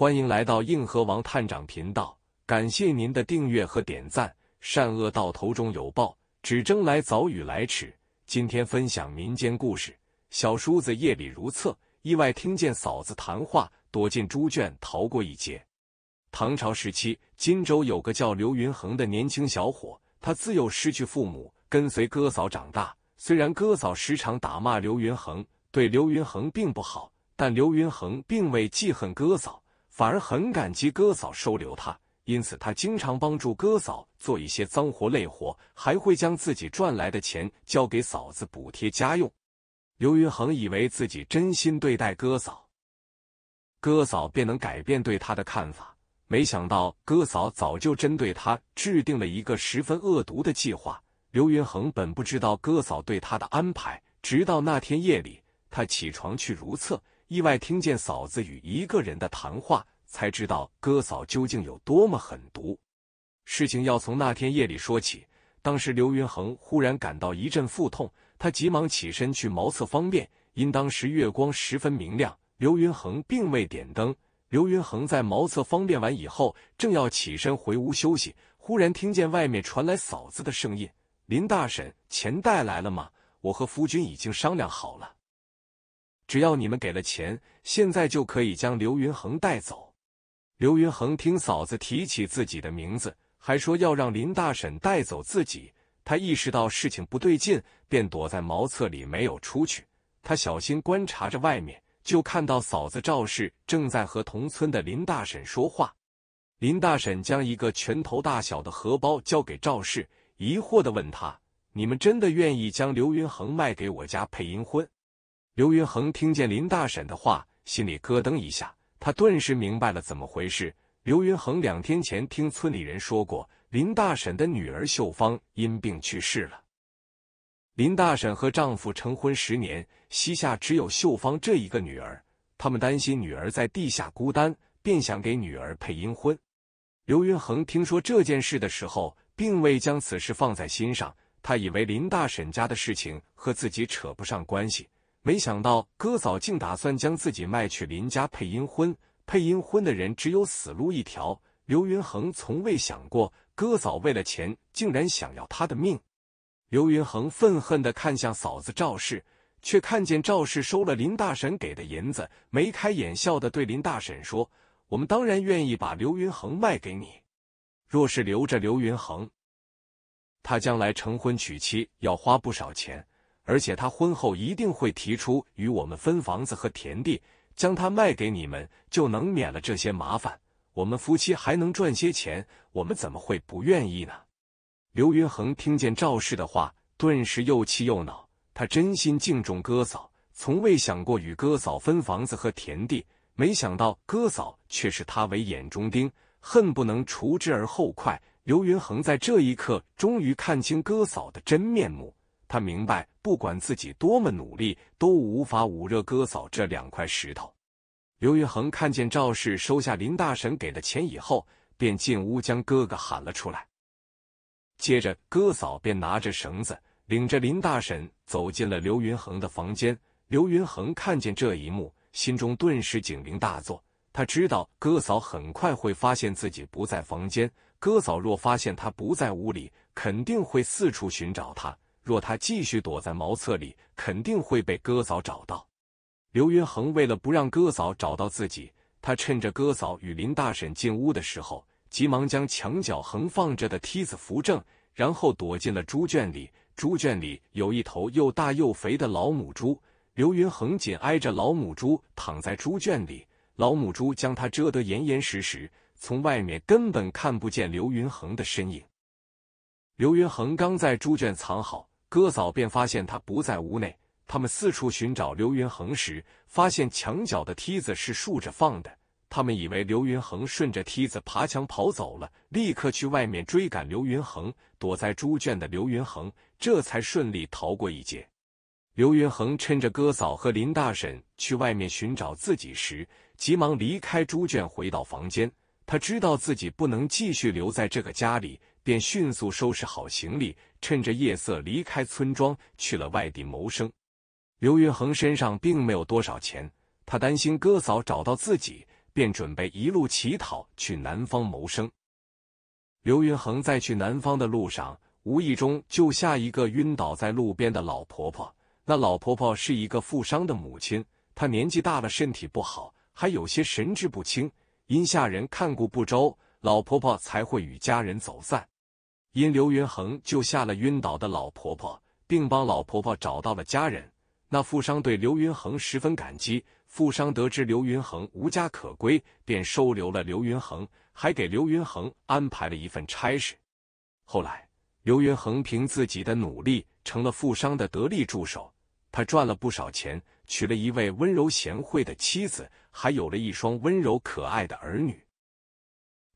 欢迎来到硬核王探长频道，感谢您的订阅和点赞。善恶到头终有报，只争来早与来迟。今天分享民间故事：小叔子夜里如厕，意外听见嫂子谈话，躲进猪圈逃过一劫。唐朝时期，荆州有个叫刘云恒的年轻小伙，他自幼失去父母，跟随哥嫂长大。虽然哥嫂时常打骂刘云恒，对刘云恒并不好，但刘云恒并未记恨哥嫂。反而很感激哥嫂收留他，因此他经常帮助哥嫂做一些脏活累活，还会将自己赚来的钱交给嫂子补贴家用。刘云恒以为自己真心对待哥嫂，哥嫂便能改变对他的看法。没想到哥嫂早就针对他制定了一个十分恶毒的计划。刘云恒本不知道哥嫂对他的安排，直到那天夜里，他起床去如厕，意外听见嫂子与一个人的谈话。才知道哥嫂究竟有多么狠毒。事情要从那天夜里说起。当时刘云恒忽然感到一阵腹痛，他急忙起身去茅厕方便。因当时月光十分明亮，刘云恒并未点灯。刘云恒在茅厕方便完以后，正要起身回屋休息，忽然听见外面传来嫂子的声音：“林大婶，钱带来了吗？我和夫君已经商量好了，只要你们给了钱，现在就可以将刘云恒带走。”刘云恒听嫂子提起自己的名字，还说要让林大婶带走自己，他意识到事情不对劲，便躲在茅厕里没有出去。他小心观察着外面，就看到嫂子赵氏正在和同村的林大婶说话。林大婶将一个拳头大小的荷包交给赵氏，疑惑的问他：“你们真的愿意将刘云恒卖给我家配阴婚？”刘云恒听见林大婶的话，心里咯噔一下。他顿时明白了怎么回事。刘云恒两天前听村里人说过，林大婶的女儿秀芳因病去世了。林大婶和丈夫成婚十年，膝下只有秀芳这一个女儿。他们担心女儿在地下孤单，便想给女儿配阴婚。刘云恒听说这件事的时候，并未将此事放在心上。他以为林大婶家的事情和自己扯不上关系。没想到哥嫂竟打算将自己卖去林家配阴婚，配阴婚的人只有死路一条。刘云恒从未想过哥嫂为了钱竟然想要他的命。刘云恒愤恨地看向嫂子赵氏，却看见赵氏收了林大婶给的银子，眉开眼笑地对林大婶说：“我们当然愿意把刘云恒卖给你，若是留着刘云恒，他将来成婚娶妻要花不少钱。”而且他婚后一定会提出与我们分房子和田地，将它卖给你们，就能免了这些麻烦。我们夫妻还能赚些钱，我们怎么会不愿意呢？刘云恒听见赵氏的话，顿时又气又恼。他真心敬重哥嫂，从未想过与哥嫂分房子和田地，没想到哥嫂却视他为眼中钉，恨不能除之而后快。刘云恒在这一刻终于看清哥嫂的真面目。他明白，不管自己多么努力，都无法捂热哥嫂这两块石头。刘云恒看见赵氏收下林大婶给的钱以后，便进屋将哥哥喊了出来。接着，哥嫂便拿着绳子，领着林大婶走进了刘云恒的房间。刘云恒看见这一幕，心中顿时警铃大作。他知道，哥嫂很快会发现自己不在房间。哥嫂若发现他不在屋里，肯定会四处寻找他。若他继续躲在茅厕里，肯定会被哥嫂找到。刘云恒为了不让哥嫂找到自己，他趁着哥嫂与林大婶进屋的时候，急忙将墙角横放着的梯子扶正，然后躲进了猪圈里。猪圈里有一头又大又肥的老母猪，刘云恒紧挨着老母猪躺在猪圈里，老母猪将他遮得严严实实，从外面根本看不见刘云恒的身影。刘云恒刚在猪圈藏好。哥嫂便发现他不在屋内，他们四处寻找刘云恒时，发现墙角的梯子是竖着放的。他们以为刘云恒顺着梯子爬墙跑走了，立刻去外面追赶刘云恒。躲在猪圈的刘云恒这才顺利逃过一劫。刘云恒趁着哥嫂和林大婶去外面寻找自己时，急忙离开猪圈，回到房间。他知道自己不能继续留在这个家里。便迅速收拾好行李，趁着夜色离开村庄，去了外地谋生。刘云恒身上并没有多少钱，他担心哥嫂找到自己，便准备一路乞讨去南方谋生。刘云恒在去南方的路上，无意中救下一个晕倒在路边的老婆婆。那老婆婆是一个富商的母亲，她年纪大了，身体不好，还有些神志不清，因下人看顾不周，老婆婆才会与家人走散。因刘云恒救下了晕倒的老婆婆，并帮老婆婆找到了家人。那富商对刘云恒十分感激。富商得知刘云恒无家可归，便收留了刘云恒，还给刘云恒安排了一份差事。后来，刘云恒凭自己的努力，成了富商的得力助手。他赚了不少钱，娶了一位温柔贤惠的妻子，还有了一双温柔可爱的儿女。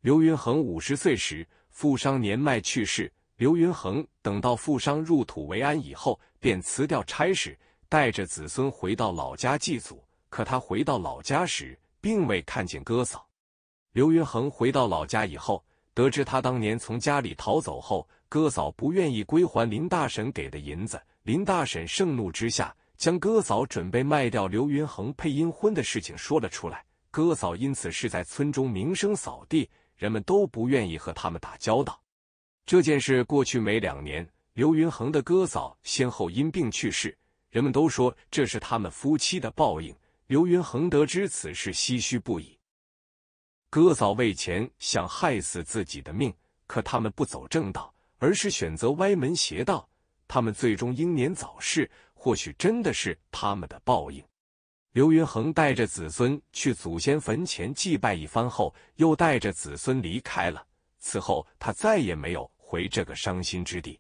刘云恒五十岁时。富商年迈去世，刘云恒等到富商入土为安以后，便辞掉差事，带着子孙回到老家祭祖。可他回到老家时，并未看见哥嫂。刘云恒回到老家以后，得知他当年从家里逃走后，哥嫂不愿意归还林大婶给的银子。林大婶盛怒之下，将哥嫂准备卖掉刘云恒配阴婚的事情说了出来。哥嫂因此是在村中名声扫地。人们都不愿意和他们打交道。这件事过去没两年，刘云恒的哥嫂先后因病去世，人们都说这是他们夫妻的报应。刘云恒得知此事，唏嘘不已。哥嫂为钱想害死自己的命，可他们不走正道，而是选择歪门邪道，他们最终英年早逝，或许真的是他们的报应。刘云恒带着子孙去祖先坟前祭拜一番后，又带着子孙离开了。此后，他再也没有回这个伤心之地。